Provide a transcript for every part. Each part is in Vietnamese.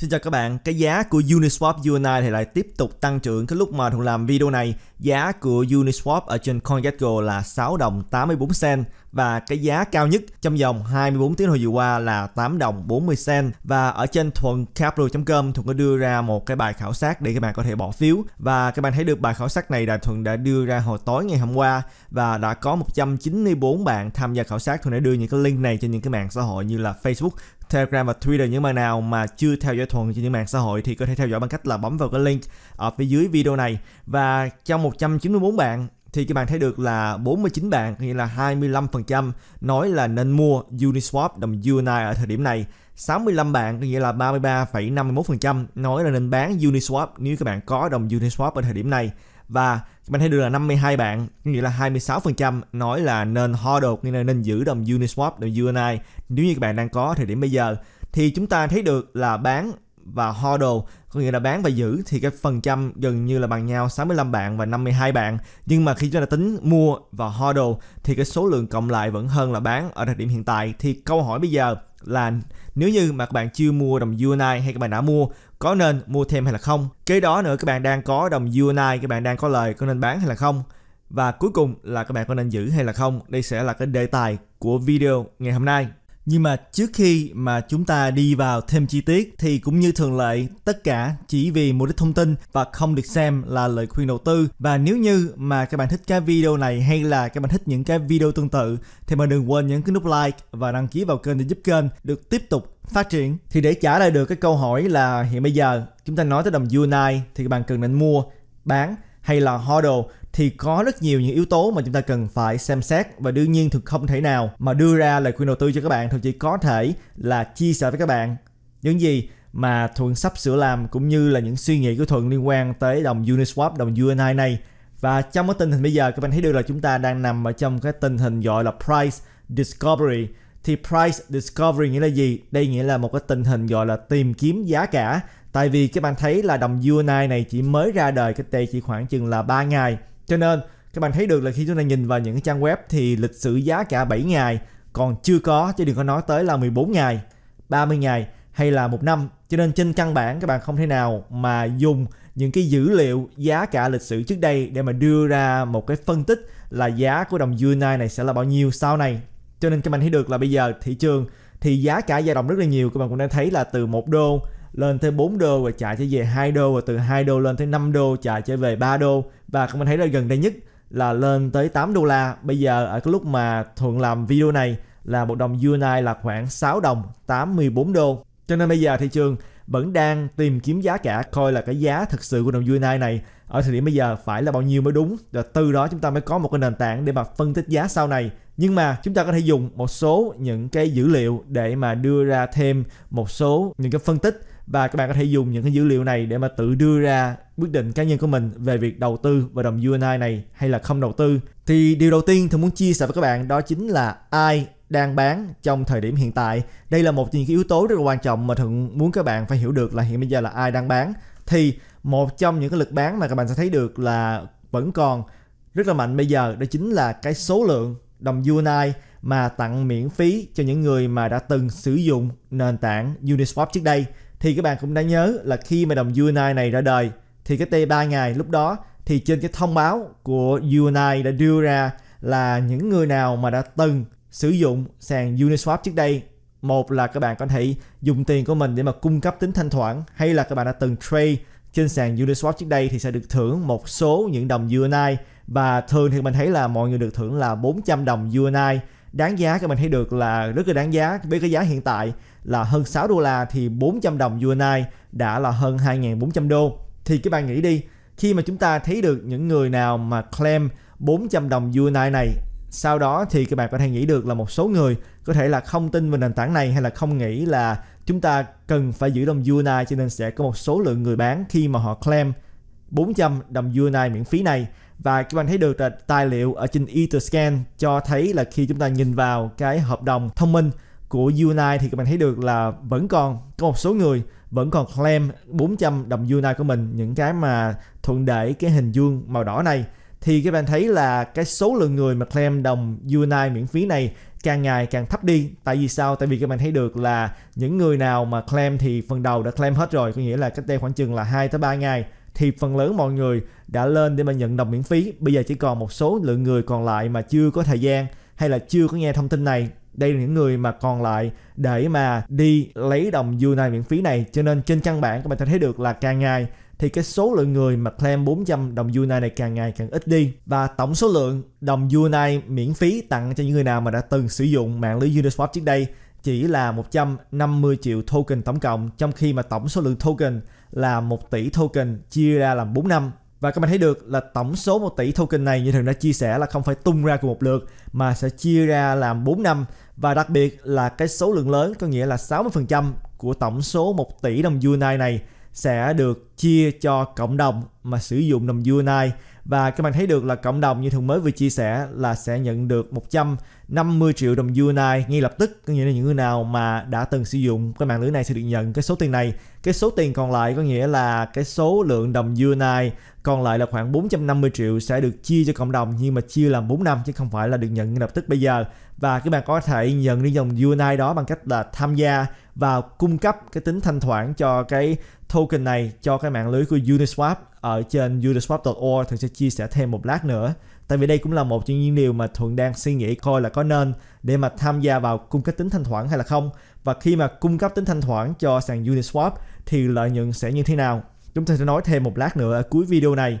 Xin chào các bạn, cái giá của Uniswap UNI thì lại tiếp tục tăng trưởng cái lúc mà Thuận làm video này giá của Uniswap ở trên CoinGecko là 6 đồng 84 cent và cái giá cao nhất trong vòng 24 tiếng hồi vừa qua là 8 đồng 40 cent và ở trên thuận capital.com thuận có đưa ra một cái bài khảo sát để các bạn có thể bỏ phiếu và các bạn thấy được bài khảo sát này là thuận đã đưa ra hồi tối ngày hôm qua và đã có 194 bạn tham gia khảo sát thuận đã đưa những cái link này trên những cái mạng xã hội như là Facebook, Telegram và Twitter những bạn nào mà chưa theo dõi Thuận trên những mạng xã hội thì có thể theo dõi bằng cách là bấm vào cái link ở phía dưới video này và trong 194 bạn thì các bạn thấy được là 49 bạn nghĩa là 25% nói là nên mua Uniswap đồng UNI ở thời điểm này 65 bạn có nghĩa là 33,51% nói là nên bán Uniswap nếu các bạn có đồng Uniswap ở thời điểm này và mình thấy được là 52 bạn nghĩa là 26% nói là nên hodl nên là nên giữ đồng Uniswap đồng UNI nếu như các bạn đang có thời điểm bây giờ thì chúng ta thấy được là bán và hodl có nghĩa là bán và giữ thì cái phần trăm gần như là bằng nhau 65 bạn và 52 bạn nhưng mà khi chúng ta tính mua và hodl thì cái số lượng cộng lại vẫn hơn là bán ở thời điểm hiện tại thì câu hỏi bây giờ là nếu như mà các bạn chưa mua đồng UNI hay các bạn đã mua có nên mua thêm hay là không kế đó nữa các bạn đang có đồng UNI các bạn đang có lời có nên bán hay là không và cuối cùng là các bạn có nên giữ hay là không đây sẽ là cái đề tài của video ngày hôm nay nhưng mà trước khi mà chúng ta đi vào thêm chi tiết thì cũng như thường lệ tất cả chỉ vì mục đích thông tin và không được xem là lời khuyên đầu tư. Và nếu như mà các bạn thích cái video này hay là các bạn thích những cái video tương tự thì mà đừng quên nhấn cái nút like và đăng ký vào kênh để giúp kênh được tiếp tục phát triển thì để trả lời được cái câu hỏi là hiện bây giờ chúng ta nói tới đồng unite thì bạn cần nên mua bán hay là hodl thì có rất nhiều những yếu tố mà chúng ta cần phải xem xét và đương nhiên thực không thể nào mà đưa ra lời khuyên đầu tư cho các bạn thì chỉ có thể là chia sẻ với các bạn những gì mà thuận sắp sửa làm cũng như là những suy nghĩ của thuận liên quan tới đồng uniswap đồng uni này và trong cái tình hình bây giờ các bạn thấy được là chúng ta đang nằm ở trong cái tình hình gọi là price discovery thì price discovery nghĩa là gì? Đây nghĩa là một cái tình hình gọi là tìm kiếm giá cả. Tại vì các bạn thấy là đồng UNI này chỉ mới ra đời cái đây chỉ khoảng chừng là 3 ngày. Cho nên các bạn thấy được là khi chúng ta nhìn vào những cái trang web thì lịch sử giá cả 7 ngày còn chưa có chứ đừng có nói tới là 14 ngày, 30 ngày hay là một năm. Cho nên trên căn bản các bạn không thể nào mà dùng những cái dữ liệu giá cả lịch sử trước đây để mà đưa ra một cái phân tích là giá của đồng UNI này sẽ là bao nhiêu sau này cho nên các bạn thấy được là bây giờ thị trường thì giá cả dao động rất là nhiều các bạn cũng đã thấy là từ 1 đô lên tới 4 đô và chạy trở về 2 đô và từ 2 đô lên tới 5 đô chạy trở về 3 đô và các bạn thấy là gần đây nhất là lên tới 8 đô la bây giờ ở cái lúc mà thuận làm video này là một đồng UNI là khoảng 6 đồng 84 đô cho nên bây giờ thị trường vẫn đang tìm kiếm giá cả coi là cái giá thực sự của đồng UNI này ở thời điểm bây giờ phải là bao nhiêu mới đúng và từ đó chúng ta mới có một cái nền tảng để mà phân tích giá sau này nhưng mà chúng ta có thể dùng một số những cái dữ liệu để mà đưa ra thêm một số những cái phân tích và các bạn có thể dùng những cái dữ liệu này để mà tự đưa ra quyết định cá nhân của mình về việc đầu tư vào đồng UNI này hay là không đầu tư. Thì điều đầu tiên tôi muốn chia sẻ với các bạn đó chính là ai đang bán trong thời điểm hiện tại. Đây là một trong những yếu tố rất là quan trọng mà thường muốn các bạn phải hiểu được là hiện bây giờ là ai đang bán. Thì một trong những cái lực bán mà các bạn sẽ thấy được là vẫn còn rất là mạnh bây giờ đó chính là cái số lượng đồng UNI mà tặng miễn phí cho những người mà đã từng sử dụng nền tảng Uniswap trước đây thì các bạn cũng đã nhớ là khi mà đồng UNI này ra đời thì cái T3 ngày lúc đó thì trên cái thông báo của UNI đã đưa ra là những người nào mà đã từng sử dụng sàn Uniswap trước đây một là các bạn có thể dùng tiền của mình để mà cung cấp tính thanh khoản hay là các bạn đã từng trade trên sàn Uniswap trước đây thì sẽ được thưởng một số những đồng UNI và thường thì mình thấy là mọi người được thưởng là 400 đồng UNI đáng giá các mình thấy được là rất là đáng giá với cái giá hiện tại là hơn 6 đô la thì 400 đồng UNI đã là hơn 2.400 đô thì các bạn nghĩ đi khi mà chúng ta thấy được những người nào mà claim 400 đồng UNI này sau đó thì các bạn có thể nghĩ được là một số người có thể là không tin về nền tảng này hay là không nghĩ là chúng ta cần phải giữ đồng UNI cho nên sẽ có một số lượng người bán khi mà họ claim 400 đồng UNI miễn phí này và các bạn thấy được là tài liệu ở trên Etherscan cho thấy là khi chúng ta nhìn vào cái hợp đồng thông minh của Unite thì các bạn thấy được là vẫn còn có một số người vẫn còn claim 400 đồng Unite của mình những cái mà thuận để cái hình vuông màu đỏ này thì các bạn thấy là cái số lượng người mà claim đồng Unite miễn phí này càng ngày càng thấp đi tại vì sao tại vì các bạn thấy được là những người nào mà claim thì phần đầu đã claim hết rồi có nghĩa là cách đây khoảng chừng là 2 tới 3 ngày thì phần lớn mọi người đã lên để mà nhận đọc miễn phí. Bây giờ chỉ còn một số lượng người còn lại mà chưa có thời gian hay là chưa có nghe thông tin này đây là những người mà còn lại để mà đi lấy đồng này miễn phí này cho nên trên trang bản các bạn thấy được là càng ngày thì cái số lượng người mà claim 400 đồng Unite này càng ngày càng ít đi và tổng số lượng đồng Unite miễn phí tặng cho những người nào mà đã từng sử dụng mạng lưới Uniswap trước đây chỉ là 150 triệu token tổng cộng trong khi mà tổng số lượng token là 1 tỷ token chia ra làm 4 năm và các bạn thấy được là tổng số 1 tỷ token này như thường đã chia sẻ là không phải tung ra cùng một lượt mà sẽ chia ra làm 4 năm và đặc biệt là cái số lượng lớn có nghĩa là 60% của tổng số 1 tỷ đồng Unite này sẽ được chia cho cộng đồng mà sử dụng đồng Unite và các bạn thấy được là cộng đồng như thường mới vừa chia sẻ là sẽ nhận được 150 triệu đồng UNI ngay lập tức có nghĩa là những người nào mà đã từng sử dụng cái mạng lưới này sẽ được nhận cái số tiền này cái số tiền còn lại có nghĩa là cái số lượng đồng UNI còn lại là khoảng 450 triệu sẽ được chia cho cộng đồng nhưng mà chia làm 4 năm chứ không phải là được nhận ngay lập tức bây giờ và các bạn có thể nhận được dòng UNI đó bằng cách là tham gia và cung cấp cái tính thanh thoảng cho cái token này cho cái mạng lưới của Uniswap ở trên uniswap.org Thuận sẽ chia sẻ thêm một lát nữa tại vì đây cũng là một trong những điều mà thuận đang suy nghĩ coi là có nên để mà tham gia vào cung cấp tính thanh khoản hay là không và khi mà cung cấp tính thanh khoản cho sàn Uniswap thì lợi nhuận sẽ như thế nào chúng ta sẽ nói thêm một lát nữa ở cuối video này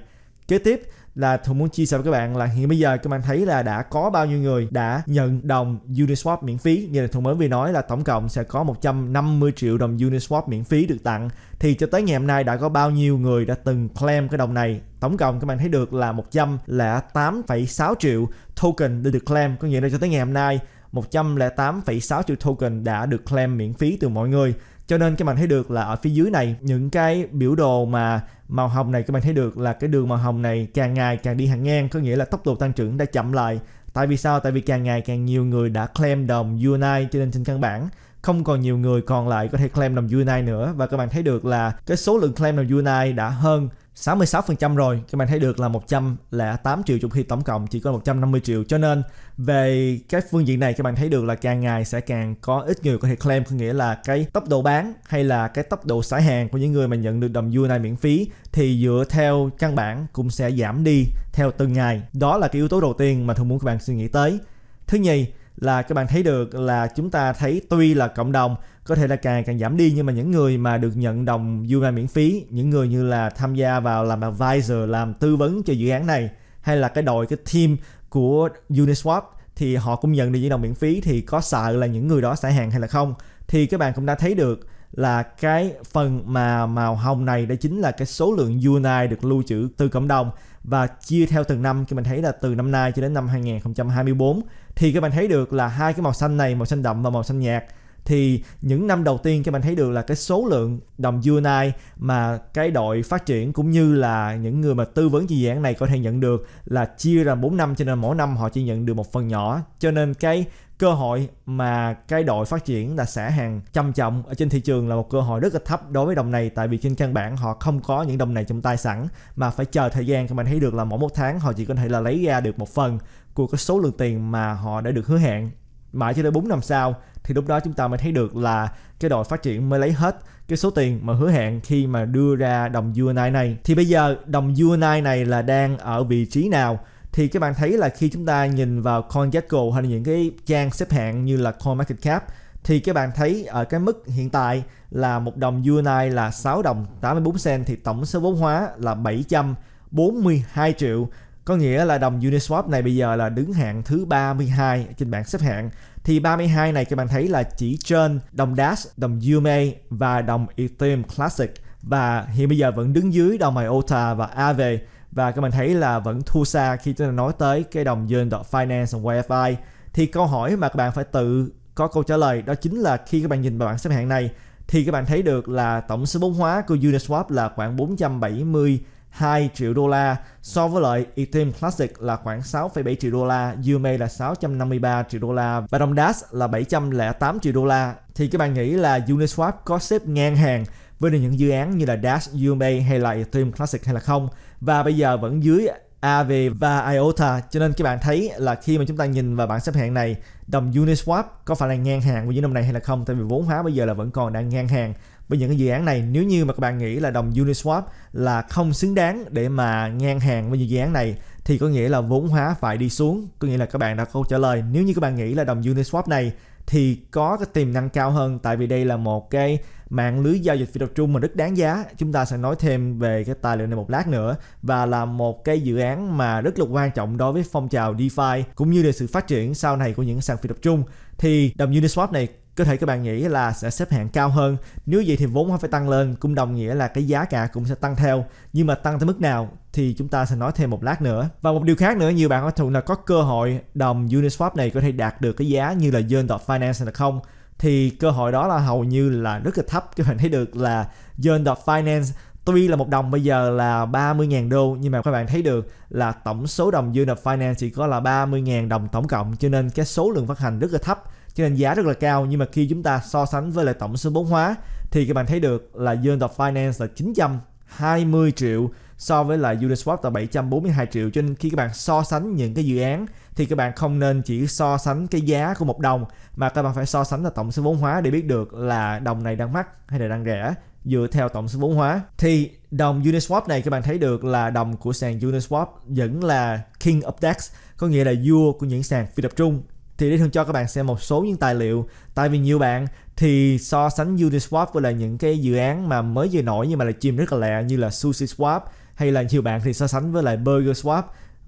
kế tiếp là thường muốn chia sẻ với các bạn là hiện bây giờ các bạn thấy là đã có bao nhiêu người đã nhận đồng Uniswap miễn phí như là thường mới vừa nói là tổng cộng sẽ có 150 triệu đồng Uniswap miễn phí được tặng thì cho tới ngày hôm nay đã có bao nhiêu người đã từng claim cái đồng này tổng cộng các bạn thấy được là 108,6 triệu token đã được claim có nghĩa là cho tới ngày hôm nay 108,6 triệu token đã được claim miễn phí từ mọi người cho nên các bạn thấy được là ở phía dưới này những cái biểu đồ mà màu hồng này các bạn thấy được là cái đường màu hồng này càng ngày càng đi hàng ngang có nghĩa là tốc độ tăng trưởng đã chậm lại tại vì sao tại vì càng ngày càng nhiều người đã claim đồng unite cho nên trên căn bản không còn nhiều người còn lại có thể claim đồng unite nữa và các bạn thấy được là cái số lượng claim đồng unite đã hơn 66% rồi các bạn thấy được là 108 triệu trong khi tổng cộng chỉ có 150 triệu cho nên về cái phương diện này các bạn thấy được là càng ngày sẽ càng có ít người có thể claim có nghĩa là cái tốc độ bán hay là cái tốc độ xả hàng của những người mà nhận được đồng view này miễn phí thì dựa theo căn bản cũng sẽ giảm đi theo từng ngày đó là cái yếu tố đầu tiên mà thường muốn các bạn suy nghĩ tới thứ nhì là các bạn thấy được là chúng ta thấy tuy là cộng đồng có thể là càng càng giảm đi nhưng mà những người mà được nhận đồng UMA miễn phí những người như là tham gia vào làm advisor làm tư vấn cho dự án này hay là cái đội cái team của Uniswap thì họ cũng nhận được những đồng miễn phí thì có sợ là những người đó sẽ hàng hay là không thì các bạn cũng đã thấy được là cái phần mà màu hồng này đây chính là cái số lượng UNI được lưu trữ từ cộng đồng và chia theo từng năm các mình thấy là từ năm nay cho đến năm 2024 thì các bạn thấy được là hai cái màu xanh này màu xanh đậm và màu xanh nhạt thì những năm đầu tiên các bạn thấy được là cái số lượng đồng UNI mà cái đội phát triển cũng như là những người mà tư vấn chi án này có thể nhận được là chia ra 4 năm cho nên mỗi năm họ chỉ nhận được một phần nhỏ cho nên cái cơ hội mà cái đội phát triển là sẽ hàng trăm trọng ở trên thị trường là một cơ hội rất là thấp đối với đồng này tại vì trên căn bản họ không có những đồng này trong tay sẵn mà phải chờ thời gian các bạn thấy được là mỗi một tháng họ chỉ có thể là lấy ra được một phần của cái số lượng tiền mà họ đã được hứa hẹn mãi cho tới 4 năm sau thì lúc đó chúng ta mới thấy được là cái đội phát triển mới lấy hết cái số tiền mà hứa hẹn khi mà đưa ra đồng UNI này. Thì bây giờ đồng UNI này là đang ở vị trí nào? Thì các bạn thấy là khi chúng ta nhìn vào CoinGecko hay là những cái trang xếp hạng như là CoinMarketCap thì các bạn thấy ở cái mức hiện tại là một đồng UNI là 6 đồng 84 cent thì tổng số vốn hóa là 742 triệu có nghĩa là đồng Uniswap này bây giờ là đứng hạng thứ 32 trên bảng xếp hạng thì 32 này các bạn thấy là chỉ trên đồng Dash, đồng Yume và đồng Ethereum Classic và hiện bây giờ vẫn đứng dưới đồng IOTA và Aave và các bạn thấy là vẫn thua xa khi chúng ta nói tới cái đồng Finance và YFI thì câu hỏi mà các bạn phải tự có câu trả lời đó chính là khi các bạn nhìn vào bảng xếp hạng này thì các bạn thấy được là tổng số vốn hóa của Uniswap là khoảng 470 2 triệu đô la so với lợi Ethereum Classic là khoảng 6,7 triệu đô la, UMA là 653 triệu đô la và đồng Dash là 708 triệu đô la. Thì các bạn nghĩ là Uniswap có xếp ngang hàng với những dự án như là Dash, UMA hay là Ethereum Classic hay là không? Và bây giờ vẫn dưới AV và IOTA cho nên các bạn thấy là khi mà chúng ta nhìn vào bảng xếp hạng này đồng Uniswap có phải là ngang hàng với những đồng này hay là không tại vì vốn hóa bây giờ là vẫn còn đang ngang hàng với những cái dự án này nếu như mà các bạn nghĩ là đồng Uniswap là không xứng đáng để mà ngang hàng với những dự án này thì có nghĩa là vốn hóa phải đi xuống có nghĩa là các bạn đã câu trả lời nếu như các bạn nghĩ là đồng Uniswap này thì có cái tiềm năng cao hơn tại vì đây là một cái mạng lưới giao dịch phi tập trung mà rất đáng giá chúng ta sẽ nói thêm về cái tài liệu này một lát nữa và là một cái dự án mà rất là quan trọng đối với phong trào DeFi cũng như là sự phát triển sau này của những sàn phi tập trung thì đồng Uniswap này có thể các bạn nghĩ là sẽ xếp hạng cao hơn nếu vậy thì vốn hóa phải tăng lên cũng đồng nghĩa là cái giá cả cũng sẽ tăng theo nhưng mà tăng tới mức nào thì chúng ta sẽ nói thêm một lát nữa và một điều khác nữa nhiều bạn có thụ là có cơ hội đồng Uniswap này có thể đạt được cái giá như là Yen Finance là không thì cơ hội đó là hầu như là rất là thấp các bạn thấy được là Yen Finance tuy là một đồng bây giờ là 30.000 đô nhưng mà các bạn thấy được là tổng số đồng Unit Finance chỉ có là 30.000 đồng tổng cộng cho nên cái số lượng phát hành rất là thấp cho nên giá rất là cao nhưng mà khi chúng ta so sánh với lại tổng số vốn hóa thì các bạn thấy được là Yield of Finance là 920 triệu so với lại Uniswap là 742 triệu cho nên khi các bạn so sánh những cái dự án thì các bạn không nên chỉ so sánh cái giá của một đồng mà các bạn phải so sánh là tổng số vốn hóa để biết được là đồng này đang mắc hay là đang rẻ dựa theo tổng số vốn hóa thì đồng Uniswap này các bạn thấy được là đồng của sàn Uniswap vẫn là King of DEX có nghĩa là vua của những sàn phi tập trung thì để thường cho các bạn xem một số những tài liệu tại vì nhiều bạn thì so sánh Uniswap với là những cái dự án mà mới vừa nổi nhưng mà là chìm rất là lẹ như là SushiSwap hay là nhiều bạn thì so sánh với lại BurgerSwap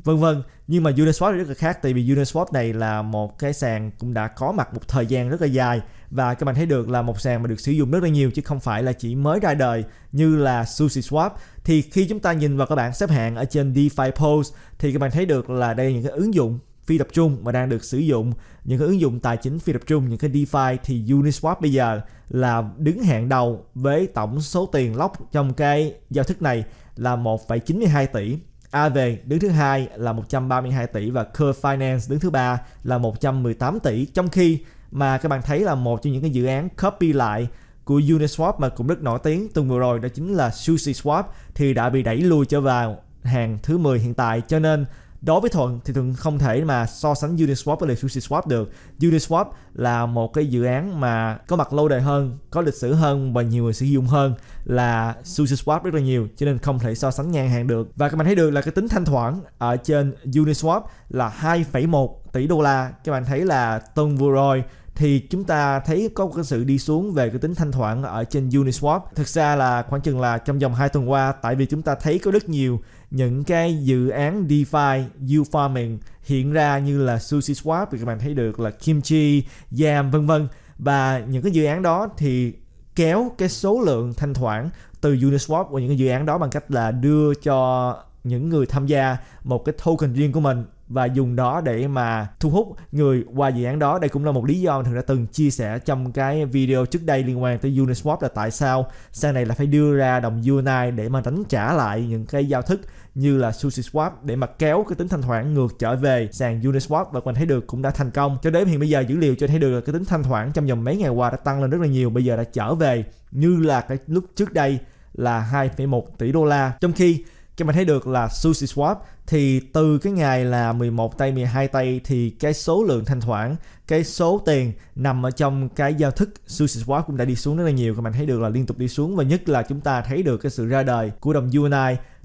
vân vân nhưng mà Uniswap rất là khác tại vì Uniswap này là một cái sàn cũng đã có mặt một thời gian rất là dài và các bạn thấy được là một sàn mà được sử dụng rất là nhiều chứ không phải là chỉ mới ra đời như là SushiSwap thì khi chúng ta nhìn vào các bạn xếp hạng ở trên DeFi Pulse thì các bạn thấy được là đây là những cái ứng dụng phi tập trung mà đang được sử dụng những cái ứng dụng tài chính phi tập trung những cái DeFi thì Uniswap bây giờ là đứng hạng đầu với tổng số tiền lock trong cái giao thức này là 1,92 tỷ AV đứng thứ hai là 132 tỷ và Curve Finance đứng thứ ba là 118 tỷ trong khi mà các bạn thấy là một trong những cái dự án copy lại của Uniswap mà cũng rất nổi tiếng tuần vừa rồi đó chính là SushiSwap thì đã bị đẩy lui trở vào hàng thứ 10 hiện tại cho nên đối với thuận thì thường không thể mà so sánh uniswap với lại uniswap được uniswap là một cái dự án mà có mặt lâu đời hơn có lịch sử hơn và nhiều người sử dụng hơn là uniswap rất là nhiều cho nên không thể so sánh ngang hàng được và các bạn thấy được là cái tính thanh khoản ở trên uniswap là 2,1 tỷ đô la các bạn thấy là tuần vừa rồi thì chúng ta thấy có cái sự đi xuống về cái tính thanh khoản ở trên Uniswap. Thực ra là khoảng chừng là trong vòng 2 tuần qua tại vì chúng ta thấy có rất nhiều những cái dự án DeFi, U-Farming hiện ra như là Sushi Swap thì các bạn thấy được là Kimchi, Yam vân vân và những cái dự án đó thì kéo cái số lượng thanh khoản từ Uniswap của những cái dự án đó bằng cách là đưa cho những người tham gia một cái token riêng của mình và dùng đó để mà thu hút người qua dự án đó đây cũng là một lý do thường đã từng chia sẻ trong cái video trước đây liên quan tới Uniswap là tại sao sang này là phải đưa ra đồng Uni để mà đánh trả lại những cái giao thức như là SushiSwap để mà kéo cái tính thanh khoản ngược trở về sàn Uniswap và mình thấy được cũng đã thành công cho đến hiện bây giờ dữ liệu cho thấy được là cái tính thanh khoản trong vòng mấy ngày qua đã tăng lên rất là nhiều bây giờ đã trở về như là cái lúc trước đây là 2,1 tỷ đô la trong khi cho mình thấy được là Sushi thì từ cái ngày là 11 tay 12 tay thì cái số lượng thanh khoản cái số tiền nằm ở trong cái giao thức Sushi cũng đã đi xuống rất là nhiều các bạn thấy được là liên tục đi xuống và nhất là chúng ta thấy được cái sự ra đời của đồng UNI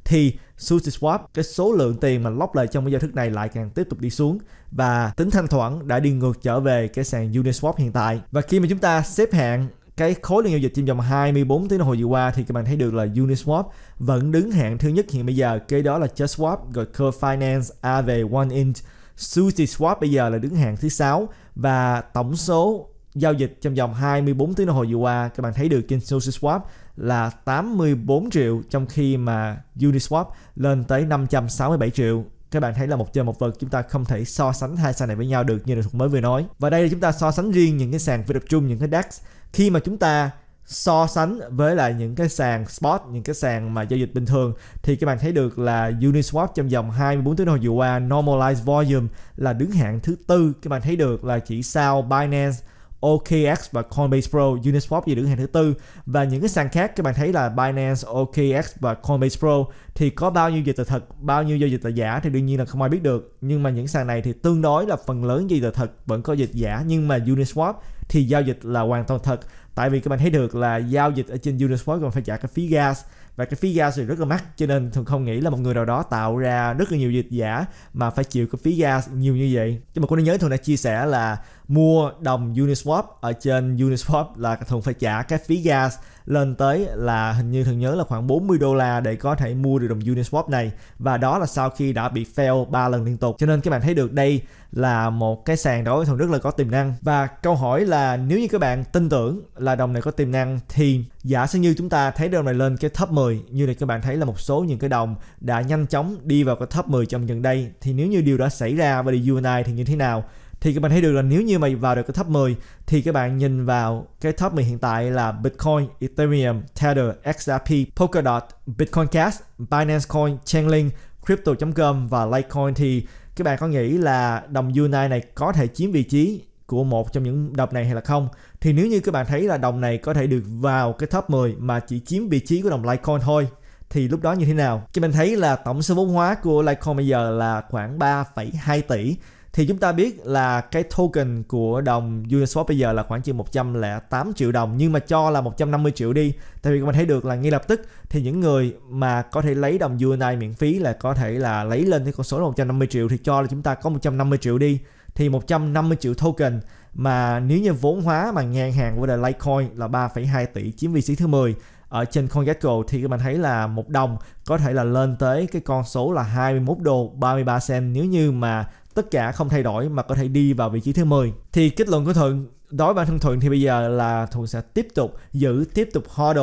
thì SushiSwap cái số lượng tiền mà lóc lời trong cái giao thức này lại càng tiếp tục đi xuống và tính thanh khoản đã đi ngược trở về cái sàn Uniswap hiện tại. Và khi mà chúng ta xếp hạng cái khối lượng giao dịch trong vòng 24 tiếng đồng hồ vừa qua thì các bạn thấy được là Uniswap vẫn đứng hạng thứ nhất hiện bây giờ, kế đó là JustSwap, rồi Curve Finance, Aave, OneInch, SushiSwap bây giờ là đứng hạng thứ sáu và tổng số giao dịch trong vòng 24 tiếng đồng hồ vừa qua các bạn thấy được trên SushiSwap là 84 triệu trong khi mà Uniswap lên tới 567 triệu các bạn thấy là một chơi một vật chúng ta không thể so sánh hai sàn này với nhau được như là thuộc mới vừa nói và đây là chúng ta so sánh riêng những cái sàn phi tập trung những cái DEX khi mà chúng ta so sánh với lại những cái sàn spot những cái sàn mà giao dịch bình thường thì các bạn thấy được là Uniswap trong vòng 24 tiếng đồng hồ vừa qua normalized volume là đứng hạng thứ tư các bạn thấy được là chỉ sau Binance OKX và Coinbase Pro, Uniswap về đứng hàng thứ tư và những cái sàn khác các bạn thấy là Binance, OKX và Coinbase Pro thì có bao nhiêu dịch là thật, bao nhiêu giao dịch là giả thì đương nhiên là không ai biết được. Nhưng mà những sàn này thì tương đối là phần lớn giao dịch là thật, vẫn có dịch giả nhưng mà Uniswap thì giao dịch là hoàn toàn thật. Tại vì các bạn thấy được là giao dịch ở trên Uniswap còn phải trả cái phí gas và cái phí gas thì rất là mắc cho nên thường không nghĩ là một người nào đó tạo ra rất là nhiều dịch giả mà phải chịu cái phí gas nhiều như vậy. Nhưng mà cô nên nhớ thường đã chia sẻ là mua đồng Uniswap ở trên Uniswap là thường phải trả cái phí gas lên tới là hình như thường nhớ là khoảng 40 đô la để có thể mua được đồng Uniswap này và đó là sau khi đã bị fail 3 lần liên tục cho nên các bạn thấy được đây là một cái sàn đối thường rất là có tiềm năng và câu hỏi là nếu như các bạn tin tưởng là đồng này có tiềm năng thì giả sử như chúng ta thấy đồng này lên cái top 10 như này các bạn thấy là một số những cái đồng đã nhanh chóng đi vào cái top 10 trong gần đây thì nếu như điều đã xảy ra với DUNI thì như thế nào thì các bạn thấy được là nếu như mà vào được cái top 10 thì các bạn nhìn vào cái top 10 hiện tại là Bitcoin, Ethereum, Tether, XRP, Polkadot, Bitcoin Cash, Binance Coin, Chainlink, Crypto.com và Litecoin thì các bạn có nghĩ là đồng Unite này có thể chiếm vị trí của một trong những đồng này hay là không thì nếu như các bạn thấy là đồng này có thể được vào cái top 10 mà chỉ chiếm vị trí của đồng Litecoin thôi thì lúc đó như thế nào? Cho mình thấy là tổng số vốn hóa của Litecoin bây giờ là khoảng 3,2 tỷ thì chúng ta biết là cái token của đồng Uniswap bây giờ là khoảng chừng 108 triệu đồng nhưng mà cho là 150 triệu đi tại vì mình thấy được là ngay lập tức thì những người mà có thể lấy đồng UNI miễn phí là có thể là lấy lên cái con số là 150 triệu thì cho là chúng ta có 150 triệu đi thì 150 triệu token mà nếu như vốn hóa mà ngang hàng với là Litecoin là 3,2 tỷ chiếm vị trí thứ 10 ở trên CoinGecko thì các bạn thấy là một đồng có thể là lên tới cái con số là 21 đô 33 cent nếu như mà tất cả không thay đổi mà có thể đi vào vị trí thứ 10 thì kết luận của thuận đối với bản thân thuận thì bây giờ là thuận sẽ tiếp tục giữ tiếp tục hodl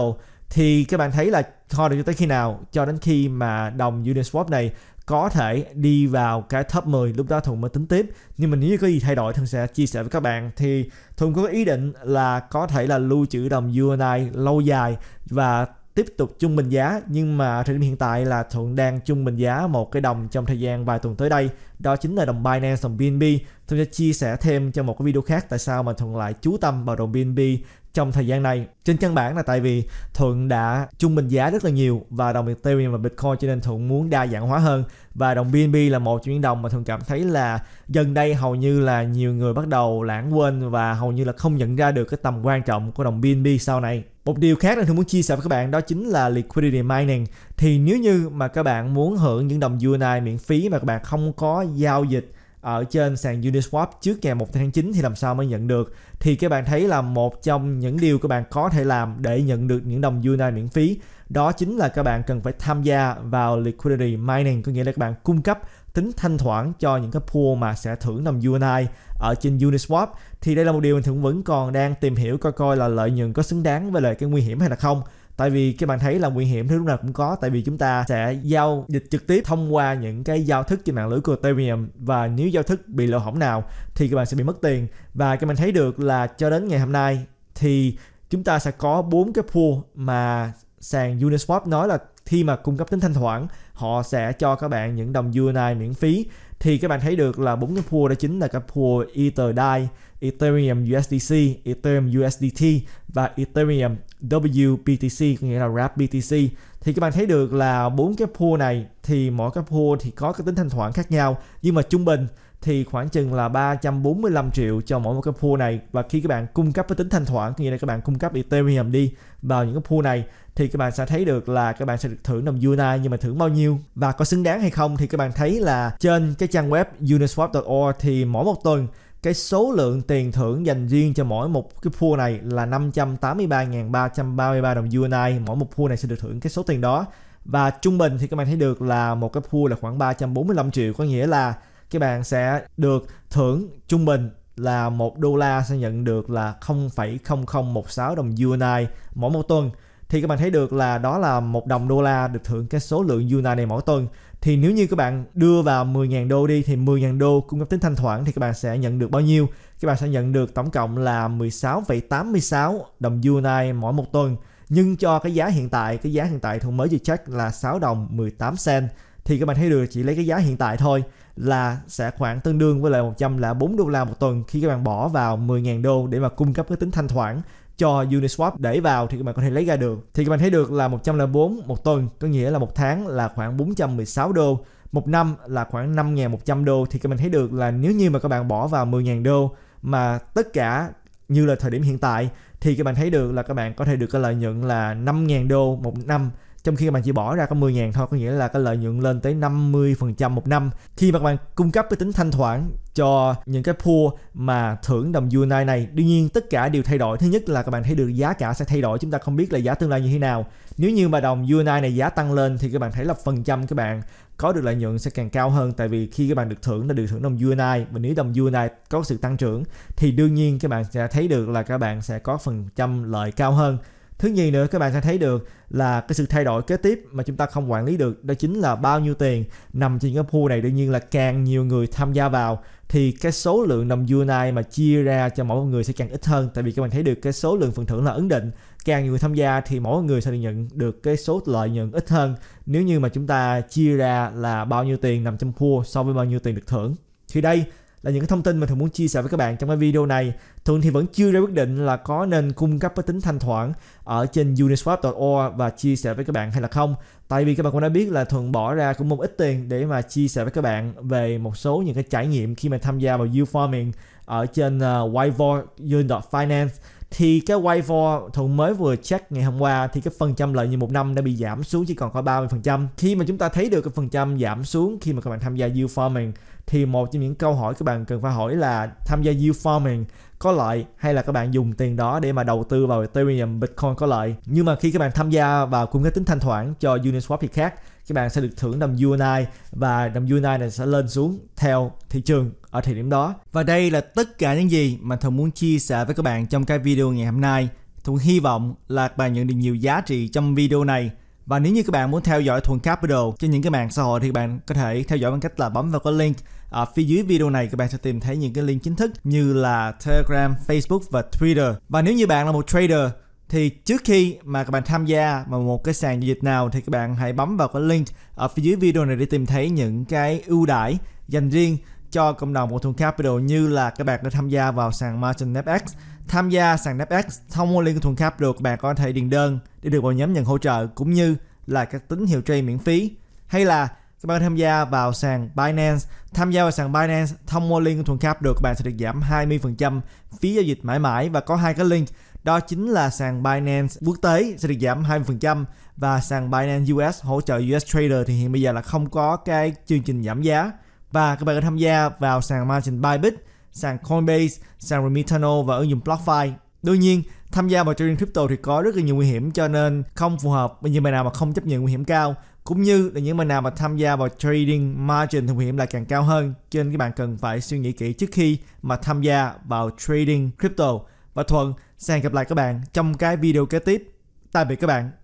thì các bạn thấy là hodl cho tới khi nào cho đến khi mà đồng uniswap này có thể đi vào cái top 10 lúc đó thuận mới tính tiếp nhưng mà nếu như có gì thay đổi thuận sẽ chia sẻ với các bạn thì thuận có ý định là có thể là lưu trữ đồng uni lâu dài và tiếp tục chung bình giá nhưng mà thời điểm hiện tại là Thuận đang chung bình giá một cái đồng trong thời gian vài tuần tới đây đó chính là đồng Binance đồng BNB Thuận sẽ chia sẻ thêm cho một cái video khác tại sao mà Thuận lại chú tâm vào đồng BNB trong thời gian này trên căn bản là tại vì thuận đã chung bình giá rất là nhiều và đồng ethereum và bitcoin cho nên thuận muốn đa dạng hóa hơn và đồng bnb là một trong những đồng mà thuận cảm thấy là gần đây hầu như là nhiều người bắt đầu lãng quên và hầu như là không nhận ra được cái tầm quan trọng của đồng bnb sau này một điều khác mà tôi muốn chia sẻ với các bạn đó chính là liquidity mining thì nếu như mà các bạn muốn hưởng những đồng UNI miễn phí mà các bạn không có giao dịch ở trên sàn Uniswap trước ngày 1 tháng 9 thì làm sao mới nhận được thì các bạn thấy là một trong những điều các bạn có thể làm để nhận được những đồng UNI miễn phí đó chính là các bạn cần phải tham gia vào liquidity mining có nghĩa là các bạn cung cấp tính thanh khoản cho những cái pool mà sẽ thưởng đồng UNI ở trên Uniswap thì đây là một điều mình thường vẫn còn đang tìm hiểu coi coi là lợi nhuận có xứng đáng với lại cái nguy hiểm hay là không tại vì các bạn thấy là nguy hiểm thứ lúc nào cũng có tại vì chúng ta sẽ giao dịch trực tiếp thông qua những cái giao thức trên mạng lưới của Ethereum và nếu giao thức bị lỗ hỏng nào thì các bạn sẽ bị mất tiền và các bạn thấy được là cho đến ngày hôm nay thì chúng ta sẽ có bốn cái pool mà sàn Uniswap nói là khi mà cung cấp tính thanh khoản họ sẽ cho các bạn những đồng UNI miễn phí thì các bạn thấy được là bốn cái pool đó chính là các pool EtherDAI, Ethereum USDC, Ethereum USDT và Ethereum WBTC có nghĩa là Wrap BTC thì các bạn thấy được là bốn cái pool này thì mỗi cái pool thì có cái tính thanh khoản khác nhau nhưng mà trung bình thì khoảng chừng là 345 triệu cho mỗi một cái pool này và khi các bạn cung cấp cái tính thanh khoản nghĩa là các bạn cung cấp Ethereum đi vào những cái pool này thì các bạn sẽ thấy được là các bạn sẽ được thưởng đồng Uni nhưng mà thưởng bao nhiêu và có xứng đáng hay không thì các bạn thấy là trên cái trang web uniswap.org thì mỗi một tuần cái số lượng tiền thưởng dành riêng cho mỗi một cái pool này là 583.333 đồng Uni mỗi một pool này sẽ được thưởng cái số tiền đó và trung bình thì các bạn thấy được là một cái pool là khoảng 345 triệu có nghĩa là các bạn sẽ được thưởng trung bình là 1 đô la sẽ nhận được là 0,0016 đồng UNI mỗi một tuần thì các bạn thấy được là đó là một đồng đô la được thưởng cái số lượng UNI này mỗi tuần thì nếu như các bạn đưa vào 10.000 đô đi thì 10.000 đô cung cấp tính thanh khoản thì các bạn sẽ nhận được bao nhiêu các bạn sẽ nhận được tổng cộng là 16,86 đồng UNI mỗi một tuần nhưng cho cái giá hiện tại cái giá hiện tại thường mới vừa check là 6 đồng 18 cent thì các bạn thấy được chỉ lấy cái giá hiện tại thôi là sẽ khoảng tương đương với lại 104 đô la một tuần khi các bạn bỏ vào 10.000 đô để mà cung cấp cái tính thanh khoản cho Uniswap để vào thì các bạn có thể lấy ra được. Thì các bạn thấy được là 104 một tuần có nghĩa là một tháng là khoảng 416 đô, một năm là khoảng 5.100 đô thì các bạn thấy được là nếu như mà các bạn bỏ vào 10.000 đô mà tất cả như là thời điểm hiện tại thì các bạn thấy được là các bạn có thể được cái lợi nhuận là 5.000 đô một năm trong khi bạn chỉ bỏ ra có 10 ngàn thôi có nghĩa là cái lợi nhuận lên tới 50% một năm khi mà bạn cung cấp cái tính thanh thoảng cho những cái pool mà thưởng đồng UNI này đương nhiên tất cả đều thay đổi thứ nhất là các bạn thấy được giá cả sẽ thay đổi chúng ta không biết là giá tương lai như thế nào nếu như mà đồng UNI này giá tăng lên thì các bạn thấy là phần trăm các bạn có được lợi nhuận sẽ càng cao hơn tại vì khi các bạn được thưởng là được thưởng đồng UNI và nếu đồng UNI có sự tăng trưởng thì đương nhiên các bạn sẽ thấy được là các bạn sẽ có phần trăm lợi cao hơn thứ nhì nữa các bạn sẽ thấy được là cái sự thay đổi kế tiếp mà chúng ta không quản lý được đó chính là bao nhiêu tiền nằm trên cái pool này đương nhiên là càng nhiều người tham gia vào thì cái số lượng đồng unite mà chia ra cho mỗi người sẽ càng ít hơn tại vì các bạn thấy được cái số lượng phần thưởng là ấn định càng nhiều người tham gia thì mỗi người sẽ được nhận được cái số lợi nhuận ít hơn nếu như mà chúng ta chia ra là bao nhiêu tiền nằm trong pool so với bao nhiêu tiền được thưởng thì đây là những cái thông tin mình thường muốn chia sẻ với các bạn trong cái video này thường thì vẫn chưa ra quyết định là có nên cung cấp cái tính thanh thoảng ở trên uniswap.org và chia sẻ với các bạn hay là không. Tại vì các bạn cũng đã biết là Thuận bỏ ra cũng một ít tiền để mà chia sẻ với các bạn về một số những cái trải nghiệm khi mà tham gia vào ufarming ở trên uh, ờ, Wyvor Finance thì cái Wayfor Thuận mới vừa check ngày hôm qua thì cái phần trăm lợi nhuận một năm đã bị giảm xuống chỉ còn có 30%. Khi mà chúng ta thấy được cái phần trăm giảm xuống khi mà các bạn tham gia yield farming thì một trong những câu hỏi các bạn cần phải hỏi là tham gia yield farming có lợi hay là các bạn dùng tiền đó để mà đầu tư vào Ethereum, Bitcoin có lợi. Nhưng mà khi các bạn tham gia vào cung cấp tính thanh khoản cho Uniswap thì khác, các bạn sẽ được thưởng đồng UNI và đồng UNI này sẽ lên xuống theo thị trường ở thời điểm đó. Và đây là tất cả những gì mà Thuận muốn chia sẻ với các bạn trong cái video ngày hôm nay. Thuận hy vọng là các bạn nhận được nhiều giá trị trong video này. Và nếu như các bạn muốn theo dõi Thuận Capital trên những cái mạng xã hội thì các bạn có thể theo dõi bằng cách là bấm vào cái link À, phía dưới video này các bạn sẽ tìm thấy những cái link chính thức như là Telegram, Facebook và Twitter. Và nếu như bạn là một trader thì trước khi mà các bạn tham gia mà một cái sàn giao dịch nào thì các bạn hãy bấm vào cái link ở phía dưới video này để tìm thấy những cái ưu đãi dành riêng cho cộng đồng của Thun Capital như là các bạn đã tham gia vào sàn Margin FX tham gia sàn FX thông qua link của Thun Capital các bạn có thể điền đơn để được vào nhóm nhận hỗ trợ cũng như là các tín hiệu trade miễn phí hay là các bạn tham gia vào sàn Binance tham gia vào sàn Binance thông qua link thuần cap được các bạn sẽ được giảm 20% phí giao dịch mãi mãi và có hai cái link đó chính là sàn Binance quốc tế sẽ được giảm 20% và sàn Binance US hỗ trợ US Trader thì hiện bây giờ là không có cái chương trình giảm giá và các bạn có tham gia vào sàn margin Bybit, sàn Coinbase, sàn Remitano và ứng dụng BlockFi. Đương nhiên, tham gia vào trading crypto thì có rất là nhiều nguy hiểm cho nên không phù hợp với những bạn nào mà không chấp nhận nguy hiểm cao cũng như là những bạn nào mà tham gia vào trading margin nguy hiểm là càng cao hơn cho nên các bạn cần phải suy nghĩ kỹ trước khi mà tham gia vào trading crypto và thuận sẽ hẹn gặp lại các bạn trong cái video kế tiếp tạm biệt các bạn